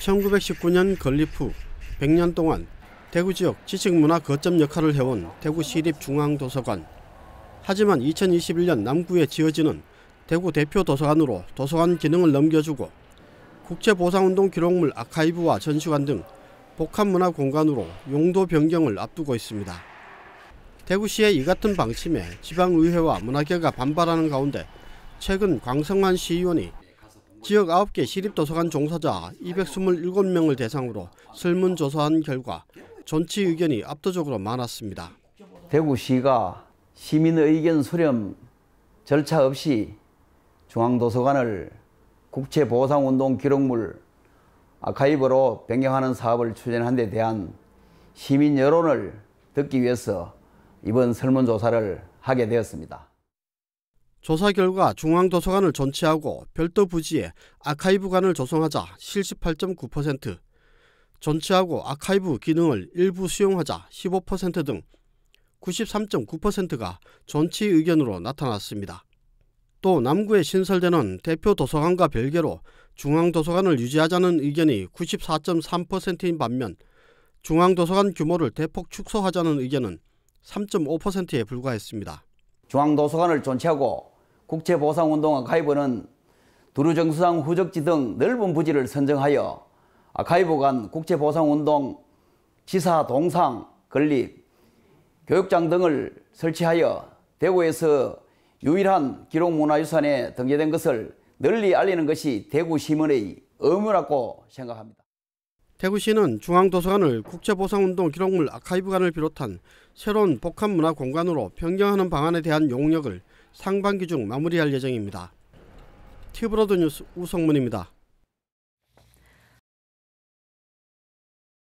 1919년 건립 후 100년 동안 대구 지역 지식문화 거점 역할을 해온 대구시립중앙도서관. 하지만 2021년 남구에 지어지는 대구 대표 도서관으로 도서관 기능을 넘겨주고 국제보상운동 기록물 아카이브와 전시관 등 복합문화 공간으로 용도 변경을 앞두고 있습니다. 대구시의 이 같은 방침에 지방의회와 문화계가 반발하는 가운데 최근 광성환 시의원이 지역 9개 시립도서관 종사자 227명을 대상으로 설문조사한 결과 존치 의견이 압도적으로 많았습니다. 대구시가 시민 의견 수렴 절차 없이 중앙도서관을 국채보상운동 기록물 아카이브로 변경하는 사업을 추진한 데 대한 시민 여론을 듣기 위해서 이번 설문조사를 하게 되었습니다. 조사 결과 중앙도서관을 전체하고 별도 부지에 아카이브관을 조성하자 78.9%, 전체하고 아카이브 기능을 일부 수용하자 15%등 93.9%가 전치 의견으로 나타났습니다. 또 남구에 신설되는 대표 도서관과 별개로 중앙도서관을 유지하자는 의견이 94.3%인 반면 중앙도서관 규모를 대폭 축소하자는 의견은 3.5%에 불과했습니다. 중앙도서관을 존치하고 국채보상운동 아카이브는 두루정수상 후적지 등 넓은 부지를 선정하여 아카이브 간 국채보상운동 지사 동상 건립 교육장 등을 설치하여 대구에서 유일한 기록문화유산에 등재된 것을 널리 알리는 것이 대구 시민의 의무라고 생각합니다. 대구시는 중앙도서관을 국제보상운동 기록물 아카이브관을 비롯한 새로운 복합문화 공간으로 변경하는 방안에 대한 용역을 상반기 중 마무리할 예정입니다. 티브로드 뉴스 우성문입니다.